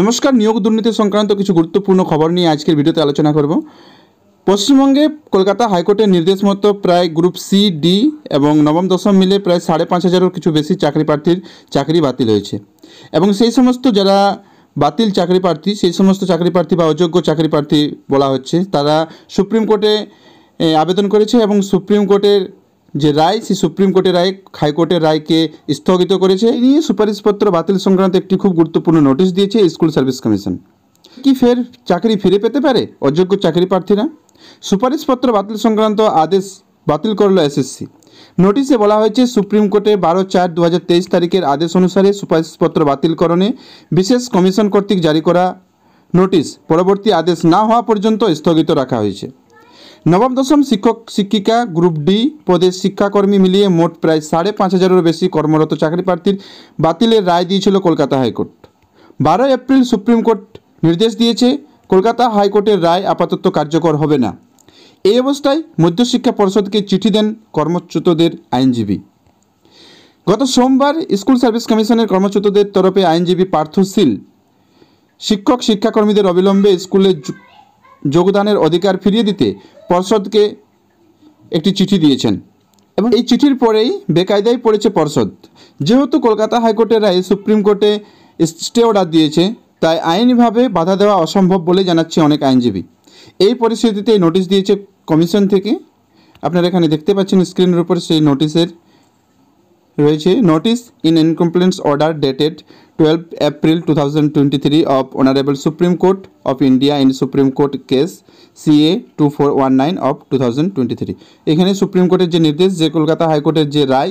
নমস্কার নিয়োগ দুর্নীতি সংক্রান্ত কিছু গুরুত্বপূর্ণ খবর নিয়ে আজকের ভিডিওতে আলোচনা করব পশ্চিমবঙ্গে কলকাতা হাইকোর্টের নির্দেশ মতো প্রায় গ্রুপ সি ডি এবং নবম দশম মিলে প্রায় সাড়ে পাঁচ হাজারের কিছু বেশি চাকরি প্রার্থীর চাকরি বাতিল হয়েছে এবং সেই সমস্ত যারা বাতিল চাকরি প্রার্থী সেই সমস্ত চাকরি প্রার্থী বা অযোগ্য চাকরি প্রার্থী বলা হচ্ছে তারা সুপ্রিম কোর্টে আবেদন করেছে এবং সুপ্রিম কোর্টের যে রায় সেই সুপ্রিম কোর্টের রায় হাইকোর্টের রায়কে স্থগিত করেছে এই নিয়ে সুপারিশপত্র বাতিল সংক্রান্ত একটি খুব গুরুত্বপূর্ণ নোটিশ দিয়েছে স্কুল সার্ভিস কমিশন কি ফের চাকরি ফিরে পেতে পারে অযোগ্য চাকরি প্রার্থীরা সুপারিশপত্র বাতিল সংক্রান্ত আদেশ বাতিল করল এসএসসি নোটিশে বলা হয়েছে সুপ্রিম কোর্টে বারো চার দু তারিখের আদেশ অনুসারে সুপারিশপত্র বাতিলকরণে বিশেষ কমিশন কর্তৃক জারি করা নোটিশ পরবর্তী আদেশ না হওয়া পর্যন্ত স্থগিত রাখা হয়েছে নবম দশম শিক্ষক শিক্ষিকা গ্রুপ ডি পদে শিক্ষাকর্মী মিলিয়ে মোট প্রায় সাড়ে পাঁচ হাজারেরও বেশি কর্মরত চাকরি প্রার্থীর বাতিলের রায় দিয়েছিল কলকাতা হাইকোর্ট বারো এপ্রিল সুপ্রিম কোর্ট নির্দেশ দিয়েছে কলকাতা হাইকোর্টের রায় আপাতত কার্যকর হবে না এই অবস্থায় মধ্যশিক্ষা পরিষদকে চিঠি দেন কর্মচ্যুতদের আইনজীবী গত সোমবার স্কুল সার্ভিস কমিশনের কর্মচ্যুতদের তরফে আইনজীবী পার্থ শিল শিক্ষক শিক্ষাকর্মীদের অবিলম্বে স্কুলে যোগদানের অধিকার ফিরিয়ে দিতে পর্ষদকে একটি চিঠি দিয়েছেন এবং এই চিঠির পরেই বেকায়দায় পড়েছে পর্ষদ যেহেতু কলকাতা হাইকোর্টের রায়ে সুপ্রিম কোর্টে স্টে অর্ডার দিয়েছে তাই আইনিভাবে বাধা দেওয়া অসম্ভব বলে জানাচ্ছে অনেক আইনজীবী এই পরিস্থিতিতে নোটিশ দিয়েছে কমিশন থেকে আপনারা এখানে দেখতে পাচ্ছেন স্ক্রিনের উপর সেই নোটিশের রয়েছে notice in incompliance order dated twelve April two thousand twenty three of honourable Supreme Court of India in Supreme Court case CA two four one nine of two thousand twenty three এখানে supreme কোর্টের যে নির্দেশ যে কলকাতা হাইকোর্টের যে রায়